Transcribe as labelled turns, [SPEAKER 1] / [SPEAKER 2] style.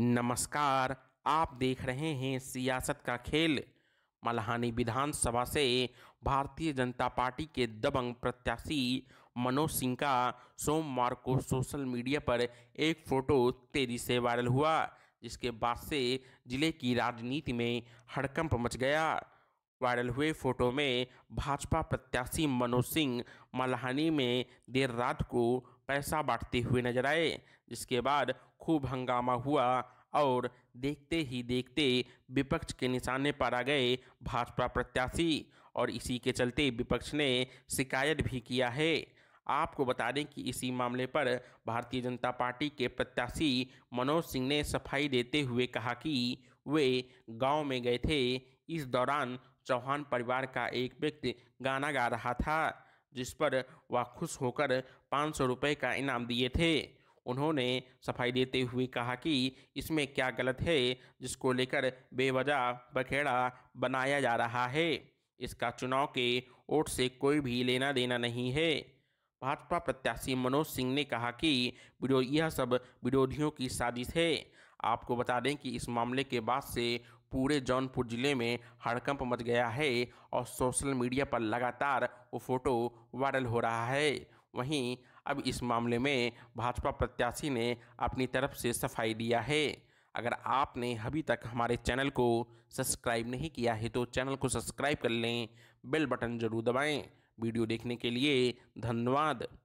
[SPEAKER 1] नमस्कार आप देख रहे हैं सियासत का खेल मल्हानी विधानसभा से भारतीय जनता पार्टी के दबंग प्रत्याशी मनोज सिंह का सोमवार को सोशल मीडिया पर एक फोटो तेजी से वायरल हुआ जिसके बाद से जिले की राजनीति में हड़कंप मच गया वायरल हुए फोटो में भाजपा प्रत्याशी मनोज सिंह मल्हानी में देर रात को पैसा बांटते हुए नजर आए जिसके बाद खूब हंगामा हुआ और देखते ही देखते विपक्ष के निशाने पर आ गए भाजपा प्रत्याशी और इसी के चलते विपक्ष ने शिकायत भी किया है आपको बता दें कि इसी मामले पर भारतीय जनता पार्टी के प्रत्याशी मनोज सिंह ने सफाई देते हुए कहा कि वे गांव में गए थे इस दौरान चौहान परिवार का एक व्यक्ति गाना गा रहा था जिस पर वह खुश होकर पाँच सौ रुपये का इनाम दिए थे उन्होंने सफाई देते हुए कहा कि इसमें क्या गलत है जिसको लेकर बेवजह बखेड़ा बनाया जा रहा है इसका चुनाव के वोट से कोई भी लेना देना नहीं है भाजपा प्रत्याशी मनोज सिंह ने कहा कि यह सब विरोधियों की साजिश है आपको बता दें कि इस मामले के बाद से पूरे जौनपुर जिले में हड़कंप मच गया है और सोशल मीडिया पर लगातार वो फोटो वायरल हो रहा है वहीं अब इस मामले में भाजपा प्रत्याशी ने अपनी तरफ से सफाई दिया है अगर आपने अभी तक हमारे चैनल को सब्सक्राइब नहीं किया है तो चैनल को सब्सक्राइब कर लें बेल बटन जरूर दबाएं वीडियो देखने के लिए धन्यवाद